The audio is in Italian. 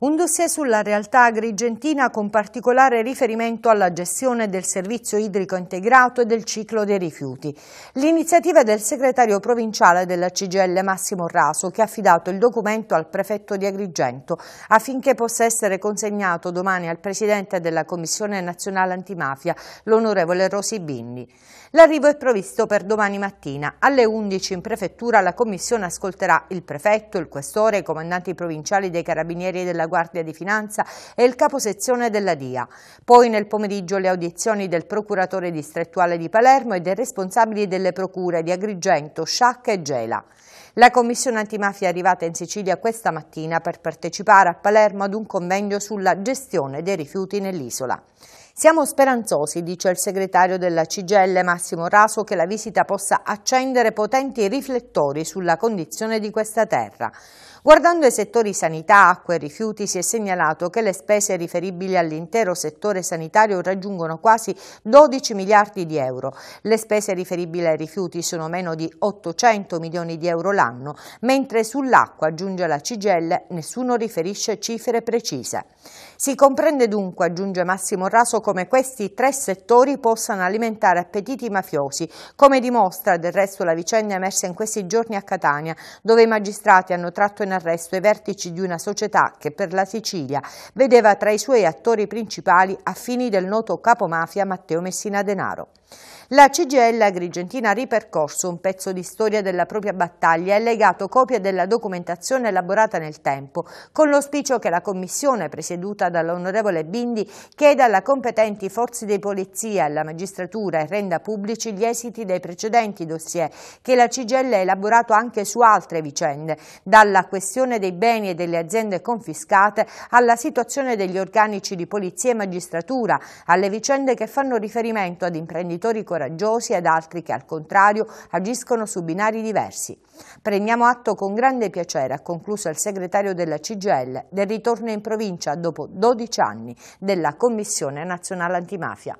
Un dossier sulla realtà agrigentina con particolare riferimento alla gestione del servizio idrico integrato e del ciclo dei rifiuti. L'iniziativa è del segretario provinciale della CGL Massimo Raso che ha affidato il documento al prefetto di Agrigento affinché possa essere consegnato domani al presidente della Commissione Nazionale Antimafia, l'onorevole Rosi Bindi. L'arrivo è previsto per domani mattina. Alle 11 in prefettura la commissione ascolterà il prefetto, il questore, i comandanti provinciali dei carabinieri della Guardia di Finanza e il caposezione della DIA. Poi nel pomeriggio le audizioni del procuratore distrettuale di Palermo e dei responsabili delle procure di Agrigento, Sciacca e Gela. La commissione antimafia è arrivata in Sicilia questa mattina per partecipare a Palermo ad un convegno sulla gestione dei rifiuti nell'isola. Siamo speranzosi, dice il segretario della CGL Massimo Raso, che la visita possa accendere potenti riflettori sulla condizione di questa terra. Guardando i settori sanità, acqua e rifiuti, si è segnalato che le spese riferibili all'intero settore sanitario raggiungono quasi 12 miliardi di euro. Le spese riferibili ai rifiuti sono meno di 800 milioni di euro l'anno, mentre sull'acqua, aggiunge la CGL, nessuno riferisce cifre precise. Si comprende dunque, aggiunge Massimo Raso, come questi tre settori possano alimentare appetiti mafiosi, come dimostra del resto la vicenda emersa in questi giorni a Catania, dove i magistrati hanno tratto in arresto i vertici di una società che per la Sicilia vedeva tra i suoi attori principali affini del noto capomafia Matteo Messina Denaro. La CGL Agrigentina ha ripercorso un pezzo di storia della propria battaglia e legato copie della documentazione elaborata nel tempo, con l'ospicio che la commissione presieduta dall'onorevole Bindi chieda alla competenti forze di polizia e alla magistratura e renda pubblici gli esiti dei precedenti dossier che la CGL ha elaborato anche su altre vicende, dalla questione dei beni e delle aziende confiscate alla situazione degli organici di polizia e magistratura, alle vicende che fanno riferimento ad imprenditori genitori coraggiosi ad altri che al contrario agiscono su binari diversi. Prendiamo atto con grande piacere, ha concluso il segretario della CGL, del ritorno in provincia dopo 12 anni della Commissione Nazionale Antimafia.